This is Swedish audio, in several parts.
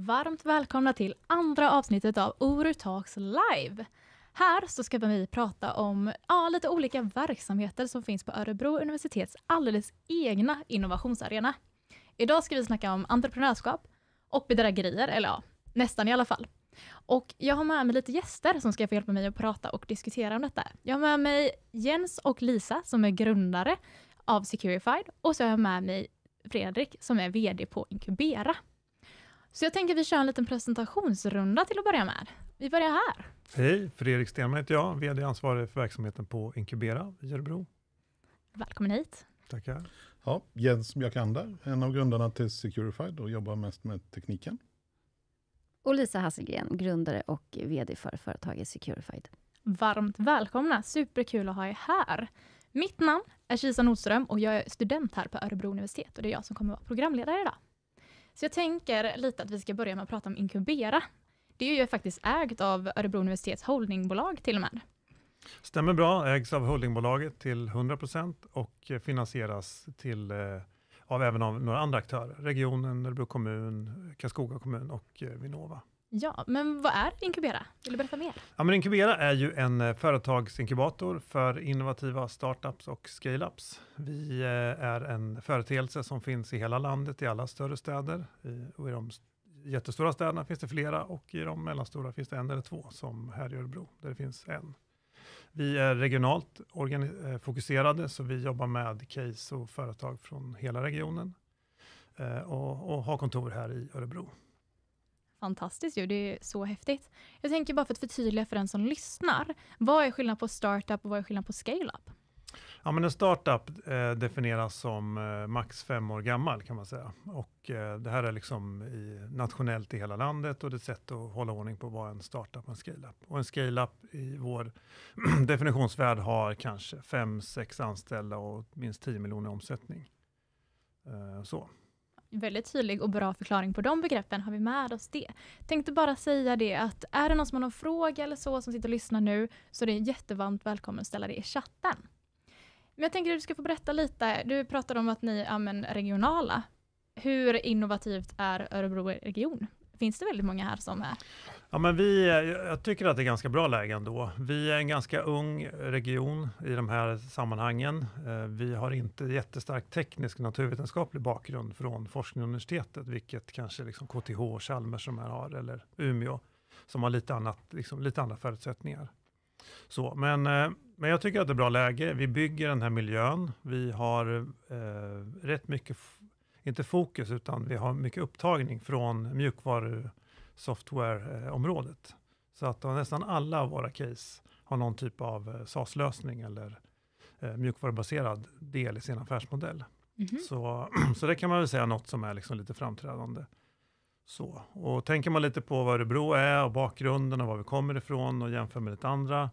Varmt välkomna till andra avsnittet av Oru Talks Live. Här så ska vi prata om ja, lite olika verksamheter som finns på Örebro universitets alldeles egna innovationsarena. Idag ska vi snacka om entreprenörskap och bedrägerier, eller ja, nästan i alla fall. Och jag har med mig lite gäster som ska få hjälpa mig att prata och diskutera om detta. Jag har med mig Jens och Lisa som är grundare av Securified och så har jag med mig Fredrik som är VD på Inkubera. Så jag tänker vi kör en liten presentationsrunda till att börja med. Vi börjar här. Hej, Fredrik Stenman heter jag, VD ansvarig för verksamheten på Inkubera i Örebro. Välkommen hit. Tackar. Ja, Jens Björkander, en av grundarna till Securified och jobbar mest med tekniken. Och Lisa Hasselgren, grundare och VD för företaget Securified. Varmt välkomna, superkul att ha er här. Mitt namn är Kisa Nordström och jag är student här på Örebro universitet och det är jag som kommer vara programledare idag. Så jag tänker lite att vi ska börja med att prata om Inkubera. Det är ju faktiskt ägt av Örebro universitets holdingbolag till och med. Stämmer bra, ägs av holdingbolaget till 100% och finansieras till, eh, av även av några andra aktörer. Regionen, Örebro kommun, Karlskoga kommun och eh, Vinnova. Ja, men vad är Inkubera? Vill du berätta mer? Ja, men Inkubera är ju en eh, företagsinkubator för innovativa startups och scaleups. Vi eh, är en företeelse som finns i hela landet, i alla större städer. I, de jättestora städerna finns det flera och i de mellanstora finns det en eller två, som här i Örebro, där det finns en. Vi är regionalt eh, fokuserade, så vi jobbar med case och företag från hela regionen och, och har kontor här i Örebro. Fantastiskt ju, det är så häftigt. Jag tänker bara för att förtydliga för den som lyssnar. Vad är skillnaden på startup och vad är skillnaden på scale-up? Ja, men en startup eh, definieras som eh, max fem år gammal kan man säga. Och eh, det här är liksom i, nationellt i hela landet och det är ett sätt att hålla ordning på vad en startup och en scale-up. Och en scale-up i vår definitionsvärld har kanske fem, sex anställda och minst 10 miljoner i omsättning. Eh, så. Väldigt tydlig och bra förklaring på de begreppen har vi med oss det. Tänkte bara säga det att är det någon som har någon fråga eller så som sitter och lyssnar nu så är det jättevarmt välkommen att ställa det i chatten. Men jag tänker att du ska få berätta lite, du pratade om att ni är regionala. Hur innovativt är Örebro region? finns det väldigt många här som är? Ja, men vi, eh, jag tycker att det är ganska bra läge ändå. Vi är en ganska ung region i de här sammanhangen. Eh, vi har inte jättestark teknisk naturvetenskaplig bakgrund från forskningsuniversitetet, vilket kanske liksom KTH och Chalmers som här har, eller Umeå, som har lite, annat, liksom, lite andra förutsättningar. Så, men, eh, men jag tycker att det är bra läge. Vi bygger den här miljön. Vi har eh, rätt mycket inte fokus, utan vi har mycket upptagning från mjukvaru-software-området. Så att nästan alla av våra case har någon typ av eh, SaaS-lösning eller eh, mjukvarubaserad del i sin affärsmodell. Mm -hmm. Så, så det kan man väl säga något som är liksom lite framträdande. Så. Och tänker man lite på vad Örebro är och bakgrunden och var vi kommer ifrån och jämför med lite andra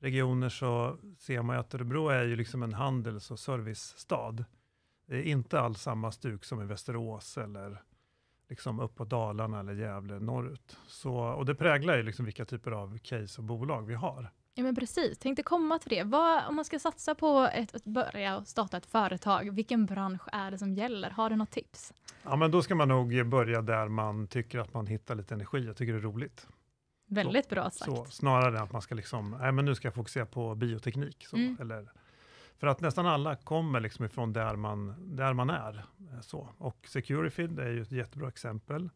regioner så ser man ju att Örebro är ju liksom en handels och servicestad. Det är inte alls samma stuk som i Västerås eller liksom uppåt Dalarna eller Gävle norrut. Så, och det präglar ju liksom vilka typer av case och bolag vi har. Ja, men precis, tänkte komma till det. Vad, om man ska satsa på ett, att börja starta ett företag, vilken bransch är det som gäller? Har du något tips? Ja, men då ska man nog börja där man tycker att man hittar lite energi. Jag tycker det är roligt. Väldigt så, bra sagt. Så, snarare än att man ska liksom, nej men nu ska jag fokusera på bioteknik, så, mm. eller för att nästan alla kommer liksom ifrån där man, där man är. Eh, så. Och Securifid är ju ett jättebra exempel.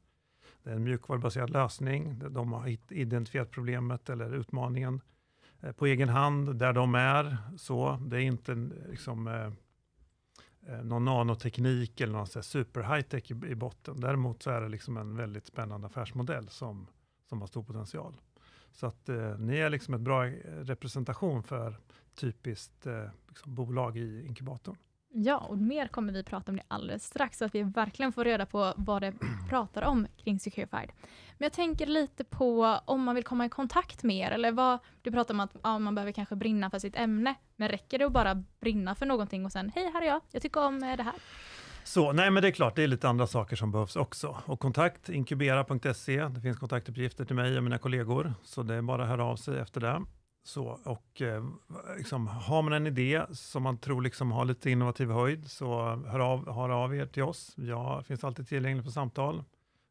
Det är en mjukvarubaserad lösning. De har identifierat problemet eller utmaningen eh, på egen hand, där de är. Så det är inte liksom, eh, någon nanoteknik eller någon super high tech i, botten. Däremot så är det liksom en väldigt spännande affärsmodell som, som har stor potential. Så att eh, ni är liksom ett bra eh, representation för typiskt eh, liksom bolag i inkubatorn. Ja, och mer kommer vi prata om det alldeles strax, så att vi verkligen får reda på vad det pratar om kring Securified. Men jag tänker lite på om man vill komma i kontakt med er, eller vad, du pratar om att ja, man behöver kanske brinna för sitt ämne, men räcker det att bara brinna för någonting och sen, hej här är jag, jag tycker om eh, det här? Så, nej men det är klart, det är lite andra saker som behövs också. Och kontakt, inkubera.se, det finns kontaktuppgifter till mig och mina kollegor. Så det är bara att höra av sig efter det. Så, och eh, liksom, har man en idé som man tror liksom har lite innovativ höjd, så hör av, hör av er till oss. Jag finns alltid tillgänglig för samtal.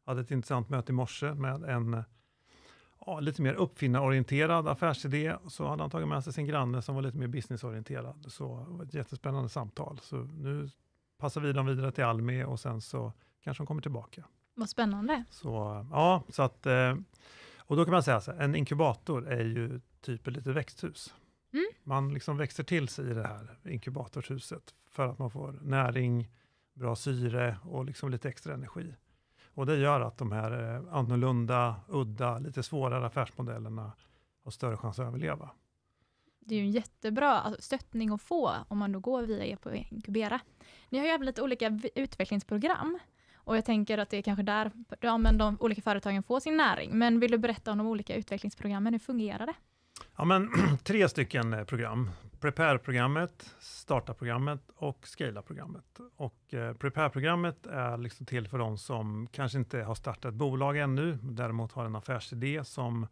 Jag hade ett intressant möte i morse med en ja, lite mer uppfinnarorienterad affärsidé. Så hade han tagit med sig sin granne som var lite mer businessorienterad. Så det var ett jättespännande samtal. Så nu passar vi dem vidare till Almi och sen så kanske de kommer tillbaka. Vad spännande. Så, ja, så att, eh, och då kan man säga så här, en inkubator är ju typ ett litet växthus. Mm. Man liksom växer till sig i det här inkubatorshuset för att man får näring, bra syre och liksom lite extra energi. Och Det gör att de här eh, annorlunda, udda, lite svårare affärsmodellerna har större chans att överleva. Det är ju en jättebra stöttning att få om man då går via EPO Inkubera. Ni har ju även lite olika utvecklingsprogram. Och jag tänker att det är kanske där ja, men de olika företagen får sin näring. Men vill du berätta om de olika utvecklingsprogrammen? Hur fungerar det? Ja, men, tre stycken eh, program. Prepare-programmet, Starta-programmet och Scala-programmet. Och eh, Prepare-programmet är liksom till för de som kanske inte har startat bolag ännu, men däremot har en affärsidé som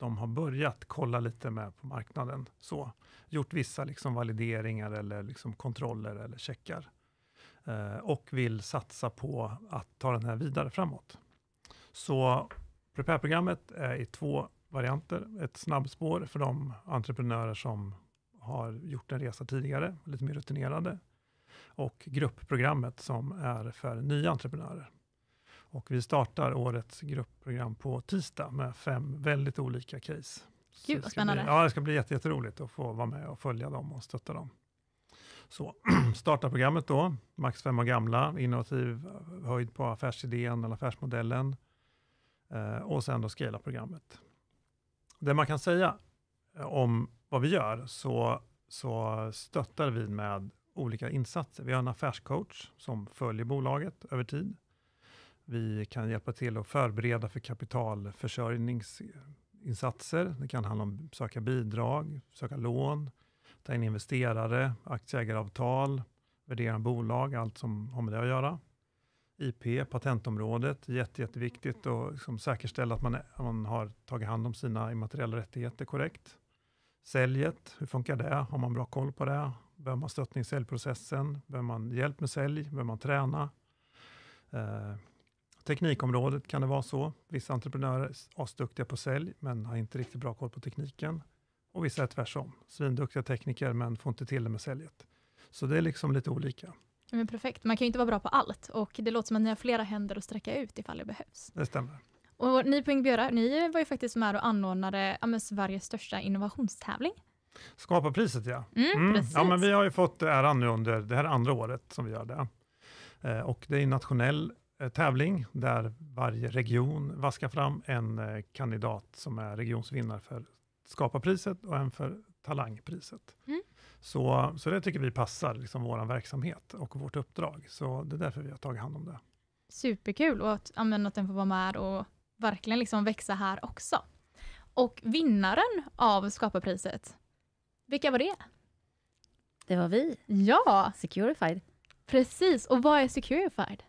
de har börjat kolla lite med på marknaden. Så, gjort vissa liksom valideringar eller liksom kontroller eller checkar. Eh, och vill satsa på att ta den här vidare framåt. Så Prepare-programmet är i två varianter. Ett snabbspår för de entreprenörer som har gjort en resa tidigare, lite mer rutinerade. Och gruppprogrammet som är för nya entreprenörer. Och vi startar årets gruppprogram på tisdag med fem väldigt olika case. Gud vad spännande. Bli, ja, det ska bli jätteroligt att få vara med och följa dem och stötta dem. Så starta programmet då, max fem år gamla, innovativ höjd på affärsidén eller affärsmodellen eh, och sen då scala programmet. Det man kan säga eh, om vad vi gör så, så stöttar vi med olika insatser. Vi har en affärscoach som följer bolaget över tid. Vi kan hjälpa till att förbereda för kapitalförsörjningsinsatser. Det kan handla om att söka bidrag, söka lån, ta in investerare, aktieägaravtal, värdera bolag, allt som har med det att göra. IP, patentområdet, jätte, jätteviktigt och liksom säkerställa att man, är, man har tagit hand om sina immateriella rättigheter korrekt. Säljet, hur funkar det? Har man bra koll på det? Behöver man stöttning i säljprocessen? Behöver man hjälp med sälj? Behöver man träna? Eh, teknikområdet kan det vara så. Vissa entreprenörer är asduktiga på sälj, men har inte riktigt bra koll på tekniken och vissa är tvärtom. Svinduktiga tekniker, men får inte till det med säljet. Så det är liksom lite olika. Men perfekt, man kan ju inte vara bra på allt och det låter som att ni har flera händer att sträcka ut ifall det behövs. Det stämmer. Och ni på Ingebjöra, ni var ju faktiskt med och anordnade ja, Sveriges största innovationstävling. Skaparpriset ja. Mm, mm. ja men vi har ju fått äran nu under det här andra året som vi gör det. Eh, och det är en nationell eh, tävling där varje region vaskar fram en eh, kandidat som är regionsvinnare för skaparpriset och en för talangpriset. Mm. Så, så det tycker vi passar liksom vår verksamhet och vårt uppdrag. Så det är därför vi har tagit hand om det. Superkul och att, amen, att den får vara med och verkligen liksom växa här också. Och vinnaren av skaparpriset, vilka var det? Det var vi. Ja! Securified. Precis, och vad är Securified?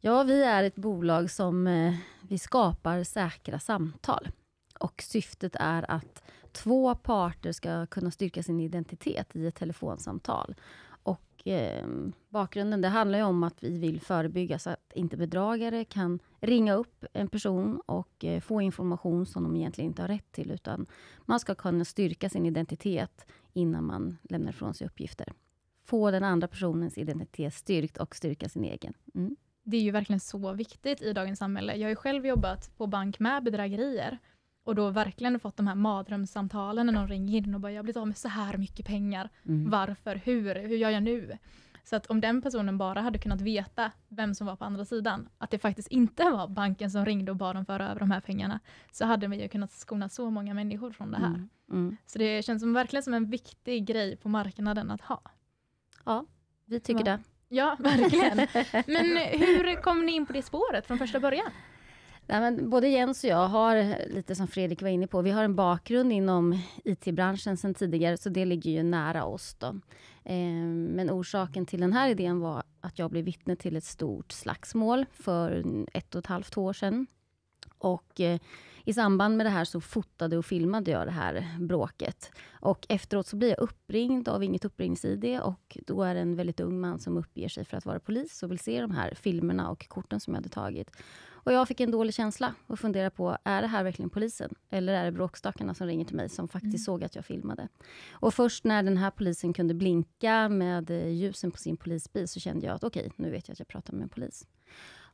Ja, vi är ett bolag som eh, vi skapar säkra samtal. Och syftet är att två parter ska kunna styrka sin identitet i ett telefonsamtal. Och eh, bakgrunden, det handlar ju om att vi vill förebygga så att inte bedragare kan ringa upp en person och eh, få information som de egentligen inte har rätt till, utan man ska kunna styrka sin identitet innan man lämnar ifrån sig uppgifter. Få den andra personens identitet styrkt och styrka sin egen. Mm. Det är ju verkligen så viktigt i dagens samhälle. Jag har ju själv jobbat på bank med bedrägerier och då verkligen fått de här mardrömssamtalen, när någon ringer in och bara jag har blivit av med så här mycket pengar. Mm. Varför? Hur? Hur gör jag nu? Så att om den personen bara hade kunnat veta vem som var på andra sidan, att det faktiskt inte var banken som ringde och bad dem föra över de här pengarna, så hade vi ju kunnat skona så många människor från det här. Mm. Mm. Så det känns som, verkligen som en viktig grej på marknaden att ha. Ja, vi tycker ja. det. Ja, verkligen. Men hur kom ni in på det spåret från första början? Nej, men både Jens och jag har, eh, lite som Fredrik var inne på, vi har en bakgrund inom IT-branschen sedan tidigare, så det ligger ju nära oss. Då. Ehm, men orsaken till den här idén var att jag blev vittne till ett stort slagsmål för ett och ett halvt år sedan. Och eh, i samband med det här så fotade och filmade jag det här bråket. Och efteråt så blir jag uppringd av inget uppringnings-ID och då är det en väldigt ung man som uppger sig för att vara polis och vill se de här filmerna och korten som jag hade tagit. Och jag fick en dålig känsla och funderade på, är det här verkligen polisen? Eller är det bråkstakarna som ringer till mig, som faktiskt mm. såg att jag filmade? Och först när den här polisen kunde blinka med eh, ljusen på sin polisbil, så kände jag att okej, okay, nu vet jag att jag pratar med en polis.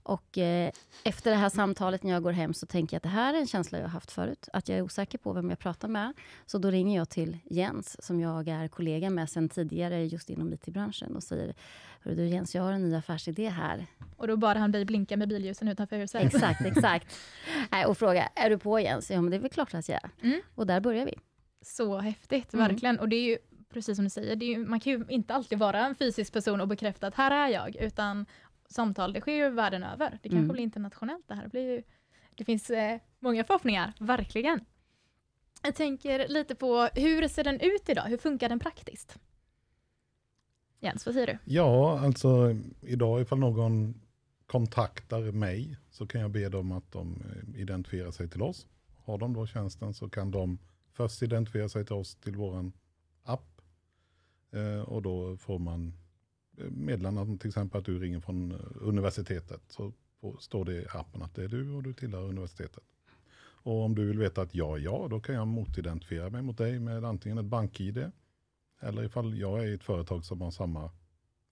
Och eh, efter det här samtalet när jag går hem så tänker jag att det här är en känsla jag har haft förut. Att jag är osäker på vem jag pratar med. Så då ringer jag till Jens, som jag är kollega med sedan tidigare just inom IT-branschen och säger Hörru du Jens, jag har en ny affärsidé här. Och då bad han dig blinka med billjusen utanför huset? Exakt, exakt. och fråga, är du på Jens? Ja, men det är väl klart att jag är. Mm. Och där börjar vi. Så häftigt, mm. verkligen. Och det är ju precis som du säger, ju, man kan ju inte alltid vara en fysisk person och bekräfta att här är jag, utan samtal. Det sker ju världen över. Det kanske mm. blir internationellt det här. Det, blir ju, det finns eh, många förhoppningar, verkligen. Jag tänker lite på, hur ser den ut idag? Hur funkar den praktiskt? Jens, vad säger du? Ja, alltså idag ifall någon kontaktar mig så kan jag be dem att de eh, identifierar sig till oss. Har de då tjänsten så kan de först identifiera sig till oss till vår app. Eh, och då får man meddelande, till exempel att du ringer från eh, universitetet, så står det i appen att det är du och du tillhör universitetet. Och om du vill veta att jag är jag, då kan jag motidentifiera mig mot dig med antingen ett bank-id, eller ifall jag är i ett företag som har samma,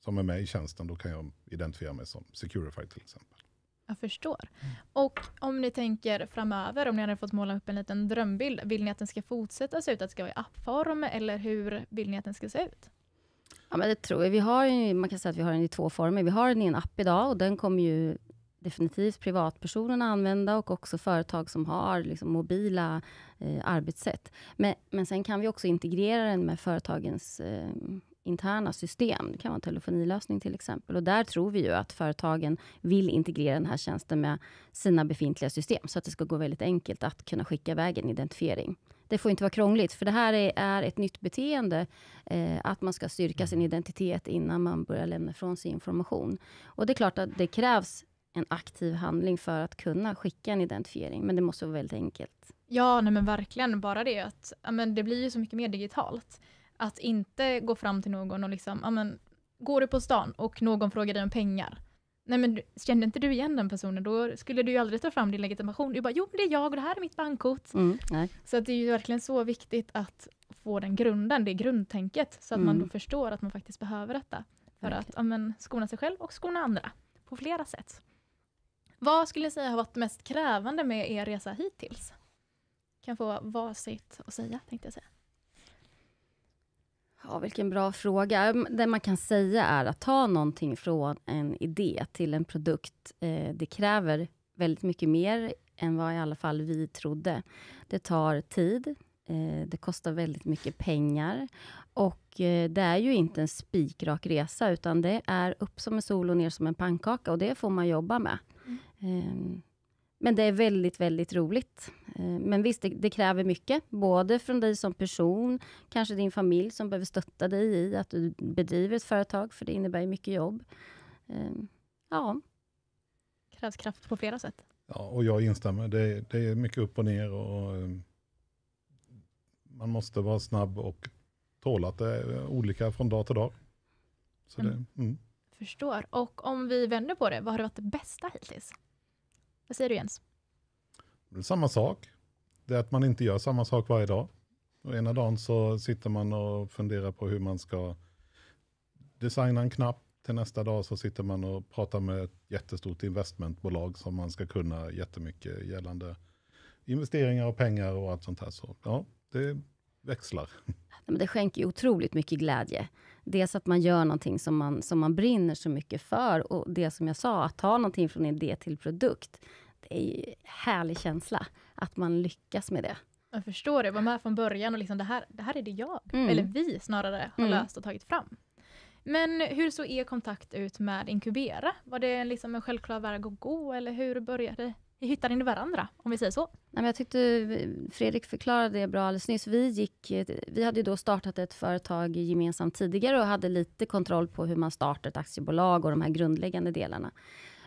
som är med i tjänsten, då kan jag identifiera mig som Securify till exempel. Jag förstår. Och om ni tänker framöver, om ni hade fått måla upp en liten drömbild, vill ni att den ska fortsätta se ut att det ska vara i appform, eller hur vill ni att den ska se ut? Ja, men det tror jag. Vi har ju, man kan säga att vi har den i två former. Vi har den i en app idag och den kommer ju definitivt privatpersonerna använda och också företag som har liksom mobila eh, arbetssätt. Men, men sen kan vi också integrera den med företagens eh, interna system. Det kan vara en telefonilösning till exempel. Och där tror vi ju att företagen vill integrera den här tjänsten med sina befintliga system, så att det ska gå väldigt enkelt att kunna skicka iväg en identifiering. Det får inte vara krångligt, för det här är, ett nytt beteende. Eh, att man ska styrka sin mm. identitet innan man börjar lämna ifrån sig information. Och det är klart att det krävs en aktiv handling för att kunna skicka en identifiering, men det måste vara väldigt enkelt. Ja, nej men verkligen. Bara det att men det blir ju så mycket mer digitalt. Att inte gå fram till någon och liksom, men, går du på stan och någon frågar dig om pengar, nej men kände inte du igen den personen, då skulle du ju aldrig ta fram din legitimation. Du bara, jo det är jag och det här är mitt bankkort. Mm, så det är ju verkligen så viktigt att få den grunden, det grundtänket, så att mm. man då mm. förstår att man faktiskt behöver detta. För okay. att ja, skona sig själv och skona andra, på flera sätt. Vad skulle ni säga har varit mest krävande med er resa hittills? Kan få varsitt att säga, tänkte jag säga. Ja, vilken bra fråga. Det man kan säga är att ta någonting från en idé till en produkt, eh, det kräver väldigt mycket mer än vad i alla fall vi trodde. Det tar tid, eh, det kostar väldigt mycket pengar och eh, det är ju inte en spikrak resa, utan det är upp som en sol och ner som en pannkaka och det får man jobba med. Mm. Ehm, men det är väldigt, väldigt roligt. Eh, men visst, det, det, kräver mycket, både från dig som person, kanske din familj som behöver stötta dig i att du bedriver ett företag, för det innebär ju mycket jobb. Eh, ja. Det krävs kraft på flera sätt. Ja, och jag instämmer. Det, det är mycket upp och ner och eh, man måste vara snabb och tåla att det är olika från dag till dag. Så mm. Det, mm. Förstår. Och om vi vänder på det, vad har varit det bästa hittills? Vad säger du Jens? Samma sak. Det är att man inte gör samma sak varje dag. Och ena dagen så sitter man och funderar på hur man ska designa en knapp. Till nästa dag så sitter man och pratar med ett jättestort investmentbolag som man ska kunna jättemycket gällande investeringar och pengar och allt sånt här. Så ja, det växlar. Det skänker ju otroligt mycket glädje. Dels att man gör någonting som man, som man brinner så mycket för och det som jag sa, att ta någonting från idé till produkt det är ju härlig känsla, att man lyckas med det. Jag förstår det, vara med från början och liksom det här, det här är det jag, mm. eller vi snarare, har mm. löst och tagit fram. Men hur såg er kontakt ut med Inkubera? Var det liksom en självklar väg att gå, eller hur började hittade ni varandra, om vi säger så? jag tyckte Fredrik förklarade det bra alldeles nyss. Vi, gick, vi hade då startat ett företag gemensamt tidigare och hade lite kontroll på hur man startar ett aktiebolag och de här grundläggande delarna.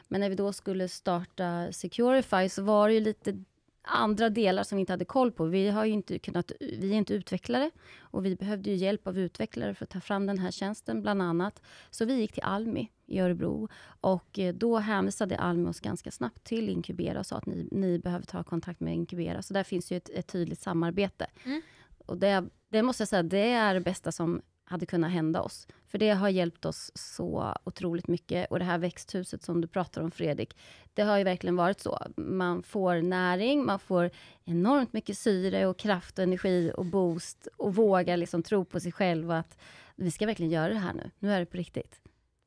Men när vi då skulle starta Securify så var det ju lite andra delar som vi inte hade koll på. Vi, har inte kunnat, vi är inte utvecklare och vi behövde ju hjälp av utvecklare för att ta fram den här tjänsten, bland annat. Så vi gick till Almi i Örebro och eh, då hänvisade Almi oss ganska snabbt till Inkubera och sa att ni, ni behöver ta kontakt med Inkubera. Så där finns ju ett, ett tydligt samarbete. Mm. Och det, det måste jag säga, det är det bästa som hade kunnat hända oss. För det har hjälpt oss så otroligt mycket. Och det här växthuset som du pratar om Fredrik, det har ju verkligen varit så. Man får näring, man får enormt mycket syre och kraft och energi och boost och vågar liksom tro på sig själv att vi ska verkligen göra det här nu. Nu är det på riktigt.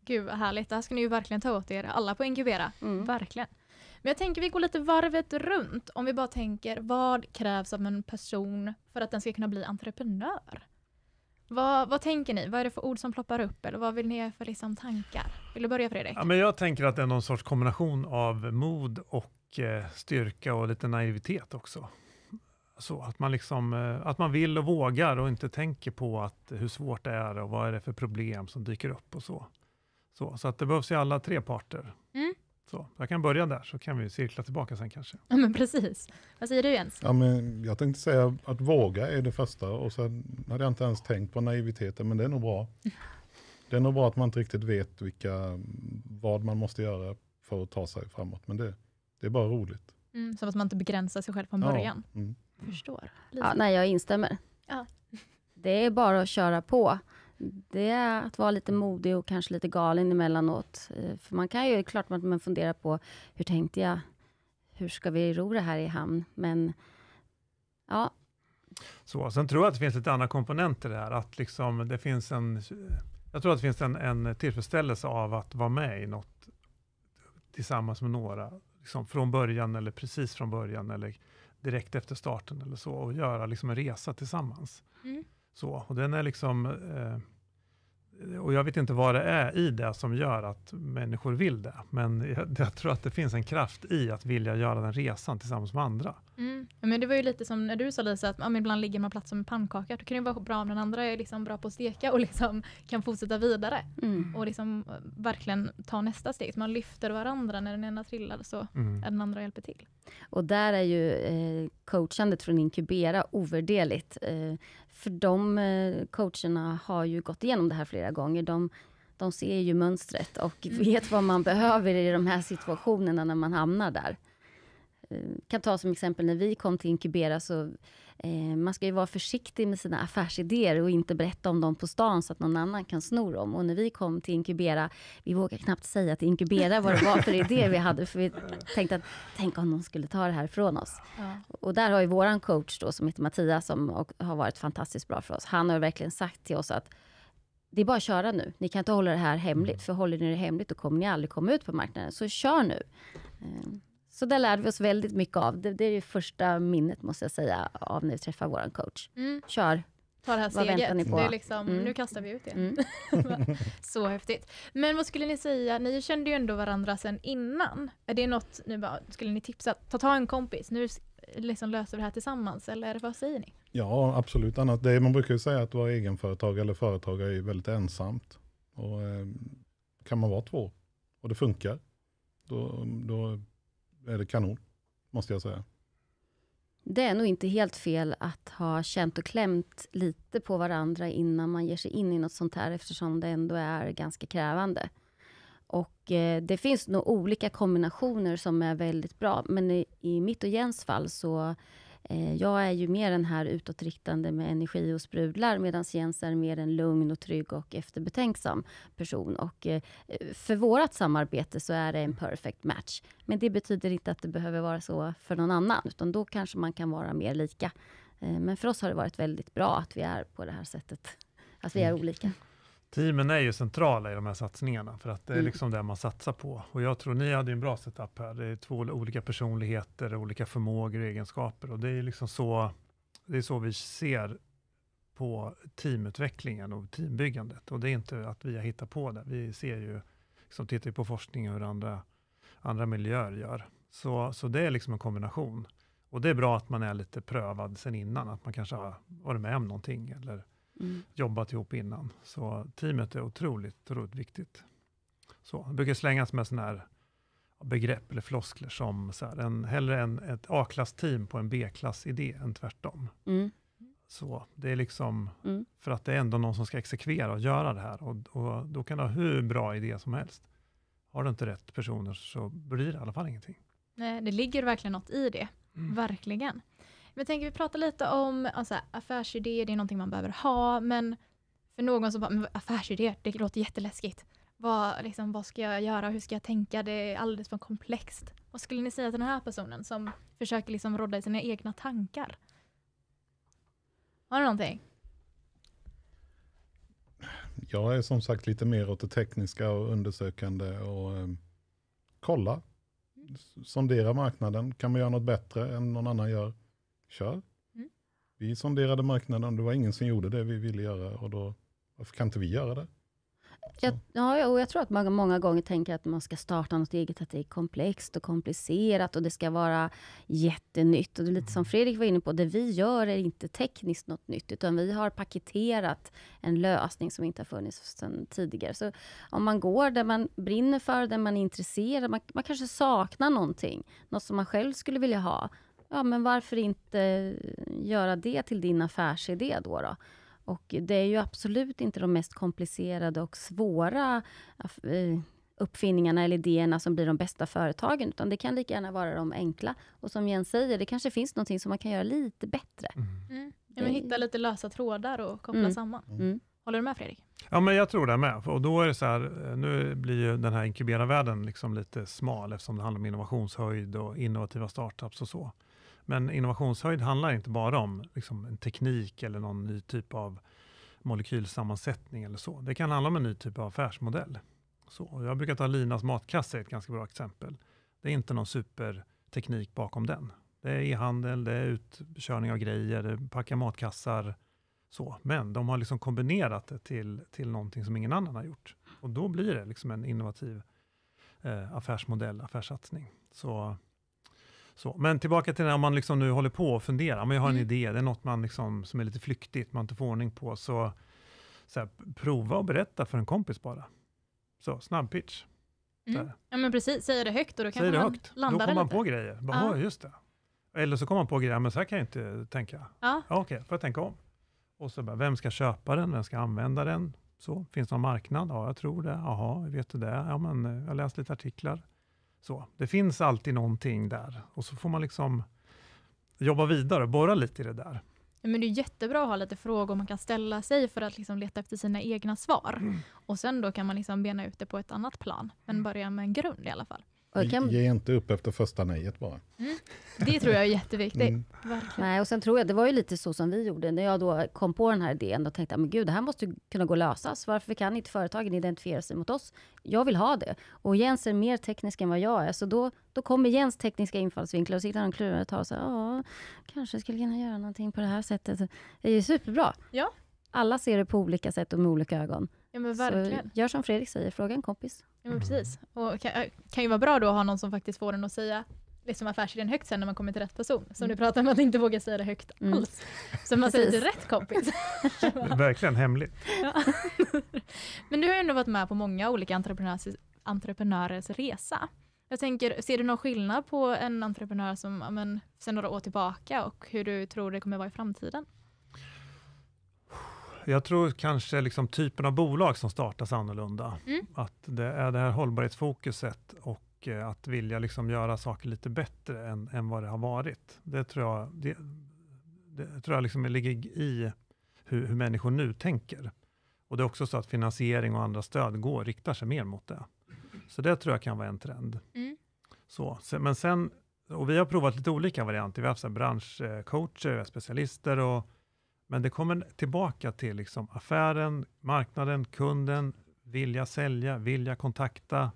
Gud vad härligt. Det här ska ni ju verkligen ta åt er alla på Inkubera. Mm. Verkligen. Men jag tänker vi går lite varvet runt. Om vi bara tänker vad krävs av en person för att den ska kunna bli entreprenör? Vad, vad, tänker ni? Vad är det för ord som ploppar upp? Eller vad vill ni göra för liksom, tankar? Vill du börja Fredrik? Ja, men jag tänker att det är någon sorts kombination av mod och eh, styrka och lite naivitet också. Så att man, liksom, eh, att man vill och vågar och inte tänker på att, hur svårt det är och vad är det för problem som dyker upp och så. Så, så att det behövs i alla tre parter. Mm. Så, jag kan börja där, så kan vi cirkla tillbaka sen kanske. Ja, men precis. Vad säger du Jens? Ja, men jag tänkte säga att våga är det första och sen hade jag inte ens tänkt på naiviteten, men det är nog bra. Det är nog bra att man inte riktigt vet vilka, vad man måste göra för att ta sig framåt, men det, det är bara roligt. Mm, så att man inte begränsar sig själv från början. Ja, mm. Förstår. Ja, nej, jag instämmer. Ja. Det är bara att köra på det är att vara lite mm. modig och kanske lite galen emellanåt. Eh, för man kan ju, klart att man funderar på, hur tänkte jag? Hur ska vi ro det här i hamn? Men ja. Så, sen tror jag att det finns lite andra komponenter där, att liksom det finns en jag tror att det finns en, en tillfredsställelse av att vara med i något tillsammans med några, liksom från början eller precis från början eller direkt efter starten eller så och göra liksom en resa tillsammans. Mm. Så, och den är liksom... Eh, och jag vet inte vad det är i det som gör att människor vill det, men jag, jag, tror att det finns en kraft i att vilja göra den resan tillsammans med andra. Mm. Men det var ju lite som när du sa Lisa, att ja, ibland ligger man platt som en pannkaka, då kan det vara bra om den andra är liksom bra på att steka och liksom kan fortsätta vidare. Mm. Och liksom eh, verkligen ta nästa steg, så man lyfter varandra, när den ena trillar så mm. är den andra och hjälper till. Och där är ju eh, coachandet från Inkubera ovärderligt. Eh, för de eh, coacherna har ju gått igenom det här flera gånger. De, de ser ju mönstret och mm. vet vad man behöver i de här situationerna när man hamnar där kan ta som exempel när vi kom till Inkubera så eh, man ska ju vara försiktig med sina affärsidéer och inte berätta om dem på stan så att någon annan kan sno dem. Och när vi kom till Inkubera, vi vågade knappt säga till Inkubera vad det var för idéer vi hade, för vi tänkte att tänk om någon skulle ta det här från oss. Ja. Och där har ju vår coach då, som heter Mattias, som har varit fantastiskt bra för oss. Han har verkligen sagt till oss att det är bara att köra nu. Ni kan inte hålla det här hemligt, för håller ni det hemligt, då kommer ni aldrig komma ut på marknaden. Så kör nu. Ehm. Så där lärde vi oss väldigt mycket av. Det, det är det första minnet, måste jag säga, av när vi träffar vår coach. Mm. Kör! Ta det här vad steget. Ni på? Det är liksom, mm. Nu kastar vi ut det. Mm. så häftigt. Men vad skulle ni säga, ni kände ju ändå varandra sen innan. Är det något ni bara, skulle ni tipsa, ta tag en kompis, nu liksom löser vi det här tillsammans, eller vad säger ni? Ja, absolut. Annars, det, man brukar ju säga att vara egenföretagare eller företagare är väldigt ensamt. Och, eh, kan man vara två och det funkar, då, då är det kanon, måste jag säga. Det är nog inte helt fel att ha känt och klämt lite på varandra innan man ger sig in i något sånt här, eftersom det ändå är ganska krävande. Och eh, Det finns nog olika kombinationer som är väldigt bra, men i, i mitt och Jens fall så Eh, jag är ju mer den här utåtriktande med energi och sprudlar medan Jens är mer en lugn och trygg och efterbetänksam person. Och eh, för vårt samarbete så är det en perfect match. Men det betyder inte att det behöver vara så för någon annan, utan då kanske man kan vara mer lika. Eh, men för oss har det varit väldigt bra att vi är på det här sättet, att vi är mm. olika. Teamen är ju centrala i de här satsningarna för att det är mm. liksom det man satsar på. Och jag tror ni hade en bra setup här. Det är två olika personligheter, olika förmågor och egenskaper. Och det är liksom så, det är så vi ser på teamutvecklingen och teambyggandet. Och det är inte att vi har hittat på det. Vi ser ju, liksom tittar på forskning och hur andra, andra miljöer gör. Så, så det är liksom en kombination. Och det är bra att man är lite prövad sen innan, att man kanske har varit med om någonting eller Mm. jobbat ihop innan. Så teamet är otroligt, otroligt viktigt. Så, det brukar slängas med sådana här begrepp eller floskler som så här, en, hellre en, ett A-klass-team på en B-klass-idé än tvärtom. Mm. Så det är liksom, mm. för att det är ändå någon som ska exekvera och göra det här och, och då kan du ha hur bra idé som helst. Har du inte rätt personer så blir det i alla fall ingenting. Nej, det ligger verkligen något i det. Mm. Verkligen. Men tänker vi pratar lite om alltså, affärsidéer, det är någonting man behöver ha, men för någon som bara, affärsidé, det låter jätteläskigt. Vad, liksom, vad ska jag göra, hur ska jag tänka, det är alldeles för komplext. Vad skulle ni säga till den här personen som försöker liksom rodda i sina egna tankar? Har du någonting? Jag är som sagt lite mer åt det tekniska och undersökande och eh, kolla. Mm. Sondera marknaden, kan man göra något bättre än någon annan gör? kör. Mm. Vi sonderade marknaden, och det var ingen som gjorde det vi ville göra och då, varför kan inte vi göra det? Jag, ja, och jag tror att man många gånger tänker att man ska starta något eget, att det är komplext och komplicerat och det ska vara jättenytt. Och det är lite som mm. Fredrik var inne på, det vi gör är inte tekniskt något nytt, utan vi har paketerat en lösning som inte har funnits sedan tidigare. Så om man går där man brinner för, där man är intresserad, man, man kanske saknar någonting, något som man själv skulle vilja ha, Ja, men varför inte göra det till din affärsidé då? då? Och det är ju absolut inte de mest komplicerade och svåra eh, uppfinningarna eller idéerna som blir de bästa företagen, utan det kan lika gärna vara de enkla. Och som Jens säger, det kanske finns någonting som man kan göra lite bättre. Mm. mm. Ja, hitta eh, lite lösa trådar och koppla mm. samman. Mm. mm. Håller du med Fredrik? Ja, men jag tror det med. Och då är det så här, eh, nu blir ju den här inkuberarvärlden liksom lite smal, eftersom det handlar om innovationshöjd och innovativa startups och så. Men innovationshöjd handlar inte bara om liksom, en teknik eller någon ny typ av molekylsammansättning eller så. Det kan handla om en ny typ av affärsmodell. Så, jag brukar ta Linas matkasse, ett ganska bra exempel. Det är inte någon superteknik bakom den. Det är e-handel, det är utkörning av grejer, packa matkassar. Så. Men de har liksom kombinerat det till, till någonting som ingen annan har gjort. Och då blir det liksom en innovativ eh, affärsmodell, affärssatsning. Så så, men tillbaka till det, om man liksom nu håller på och funderar, men jag har en mm. idé, det är något man liksom, som är lite flyktigt, man inte får ordning på, så, så här, prova och berätta för en kompis bara. Så, snabb pitch. Mm. Ja men precis, säger det högt och då kan säger man högt. landa Då kommer man på grejer. Bara, ja. just det. Eller så kommer man på grejer, men så här kan jag inte tänka. Ja. Ja, Okej, okay, får jag tänka om. Och så bara, vem ska köpa den? Vem ska använda den? Så, finns det någon marknad? Ja, jag tror det. Jaha, vet du det? Ja, men eh, jag har läst lite artiklar. Så, det finns alltid någonting där och så får man liksom jobba vidare, borra lite i det där. Men det är jättebra att ha lite frågor man kan ställa sig för att liksom leta efter sina egna svar. Mm. Och sen då kan man liksom bena ut det på ett annat plan, men mm. börja med en grund i alla fall. Kan... Ge inte upp efter första nejet bara. Mm. Det tror jag är jätteviktigt. Mm. Nej, och sen tror jag, det var ju lite så som vi gjorde, när jag då kom på den här idén och tänkte, men gud, det här måste ju kunna gå att lösas. Varför kan inte företagen identifiera sig mot oss? Jag vill ha det. Och Jens är mer teknisk än vad jag är, så då, då kommer Jens tekniska infallsvinklar och så hittar han klurigt och säger, ja, kanske skulle kunna göra någonting på det här sättet. Det är ju superbra. Ja. Alla ser det på olika sätt och med olika ögon. Ja, men verkligen. Så gör som Fredrik säger, fråga en kompis. Ja, men precis. Och kan, eh, kan ju vara bra då att ha någon som faktiskt får en att säga liksom affärsidén högt sen när man kommer till rätt person. Som mm. du pratar om, att inte våga säga det högt mm. alls. Så man säger till rätt kompis. Verkligen hemligt. Ja. Men du har ju ändå varit med på många olika entreprenörs, entreprenörers resa. Jag tänker, ser du någon skillnad på en entreprenör som, men, sen några år tillbaka och hur du tror det kommer vara i framtiden? Jag tror kanske liksom typen av bolag som startas annorlunda. Mm. Att det är det här hållbarhetsfokuset och eh, att vilja liksom göra saker lite bättre än, än vad det har varit. Det tror jag, det, det tror jag liksom ligger i hur, hur, människor nu tänker. Och Det är också så att finansiering och andra stöd går, riktar sig mer mot det. Så det tror jag kan vara en trend. Mm. Så, men sen, och vi har provat lite olika varianter. Vi har haft branschcoacher, specialister och men det kommer tillbaka till liksom affären, marknaden, kunden, vilja sälja, vilja kontakta.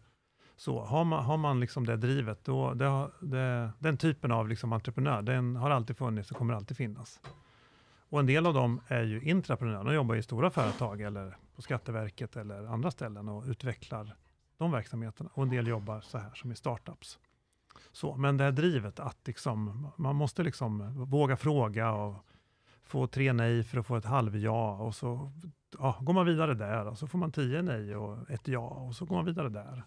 Så har man, har man liksom det drivet, då, det, det, den typen av liksom entreprenör, den har alltid funnits och kommer alltid finnas. Och en del av dem är ju intraprenörer, de jobbar i stora företag eller på Skatteverket eller andra ställen och utvecklar de verksamheterna. Och en del jobbar så här som i startups. Så, men det här drivet att liksom, man måste liksom våga fråga och få tre nej för att få ett halv ja och så ja, går man vidare där och så får man tio nej och ett ja och så går man vidare där.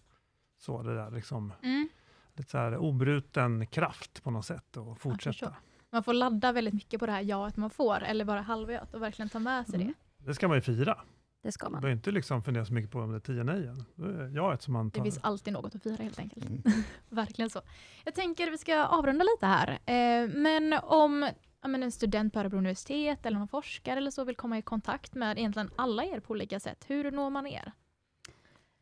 Så det där liksom, mm. lite så här obruten kraft på något sätt att fortsätta. Man får ladda väldigt mycket på det här jaet man får, eller bara halvjaet och verkligen ta med sig mm. det. Det ska man ju fira. Det ska man. Man behöver inte liksom fundera så mycket på om det är tio nejen. Jaet som man tar. Det finns alltid något att fira helt enkelt. Mm. verkligen så. Jag tänker vi ska avrunda lite här. Eh, men om men en student på Örebro universitet eller någon forskare eller så vill komma i kontakt med egentligen alla er på olika sätt, hur når man er?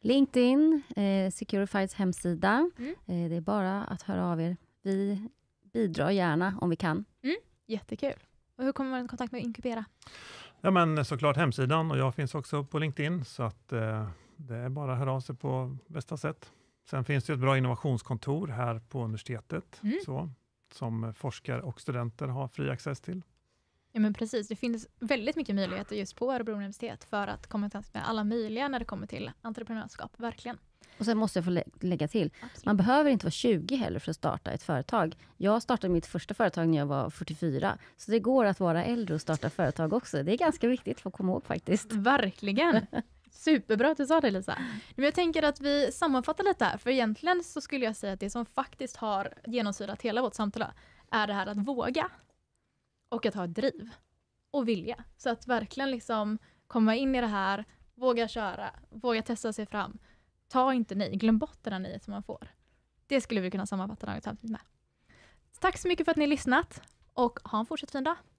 LinkedIn, eh, Securifieds hemsida. Mm. Eh, det är bara att höra av er. Vi bidrar gärna om vi kan. Mm. Jättekul. Och hur kommer man i kontakt med Inkubera? Ja, men såklart hemsidan och jag finns också på LinkedIn, så att eh, det är bara att höra av sig på bästa sätt. Sen finns det ett bra innovationskontor här på universitetet. Mm. Så som forskare och studenter har fri access till. Ja, men precis. Det finns väldigt mycket möjligheter just på Örebro universitet för att komma till med alla möjliga när det kommer till entreprenörskap, verkligen. Och sen måste jag få lä lägga till, Absolut. man behöver inte vara 20 heller för att starta ett företag. Jag startade mitt första företag när jag var 44, så det går att vara äldre och starta företag också. Det är ganska viktigt för att komma ihåg faktiskt. Verkligen. Superbra att du sa det Lisa. Men jag tänker att vi sammanfattar lite här, för egentligen så skulle jag säga att det som faktiskt har genomsyrat hela vårt samtal är det här att våga och att ha ett driv och vilja. Så att verkligen liksom komma in i det här, våga köra, våga testa sig fram. Ta inte nej, glöm bort det där nejet som man får. Det skulle vi kunna sammanfatta dagens avsnitt med. Tack så mycket för att ni har lyssnat och ha en fortsatt fin dag.